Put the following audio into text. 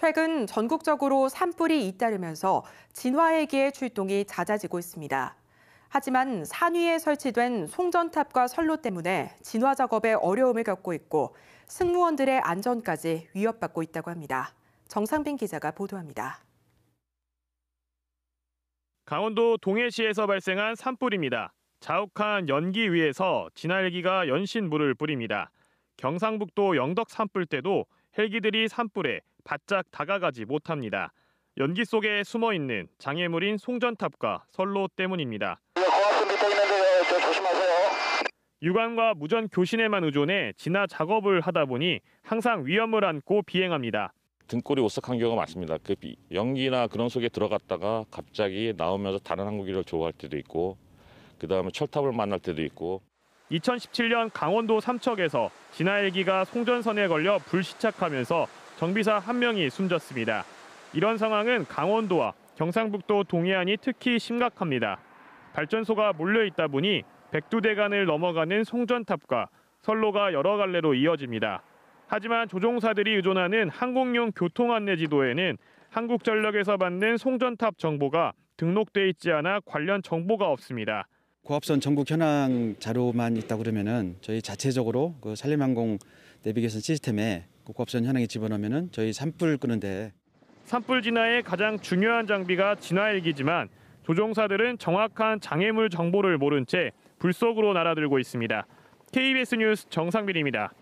최근 전국적으로 산불이 잇따르면서 진화헬기의 출동이 잦아지고 있습니다. 하지만 산 위에 설치된 송전탑과 선로 때문에 진화 작업에 어려움을 겪고 있고 승무원들의 안전까지 위협받고 있다고 합니다. 정상빈 기자가 보도합니다. 강원도 동해시에서 발생한 산불입니다. 자욱한 연기 위에서 진화헬기가 연신물을 뿌립니다. 경상북도 영덕 산불 때도 헬기들이 산불에 바짝 다가가지 못합니다. 연기 속에 숨어 있는 장애물인 송전탑과 선로 때문입니다. 그, 유관과 무전 교신에만 의존해 진화 작업을 하다 보니 항상 위험을 안고 비행합니다. 등골이 오싹한 경우가 많습니다. 그 연기나 그런 속에 들어갔다가 갑자기 나오면서 다른 항공기를 조우할 때도 있고 그다음에 철탑을 만날 때도 있고 2017년 강원도 삼척에서 진화헬기가 송전선에 걸려 불시착하면서 정비사 한 명이 숨졌습니다. 이런 상황은 강원도와 경상북도 동해안이 특히 심각합니다. 발전소가 몰려 있다 보니 백두대간을 넘어가는 송전탑과 선로가 여러 갈래로 이어집니다. 하지만 조종사들이 의존하는 항공용 교통 안내 지도에는 한국전력에서 받는 송전탑 정보가 등록돼 있지 않아 관련 정보가 없습니다. 고압선 전국 현황 자료만 있다 그러면은 저희 자체적으로 그 산림항공 내비게이션 시스템에 국밥선 현황에 집어넣으면 저희 산불 끄는데 산불 진화에 가장 중요한 장비가 진화일기지만 조종사들은 정확한 장애물 정보를 모른 채 불속으로 날아들고 있습니다. KBS 뉴스 정상빈입니다.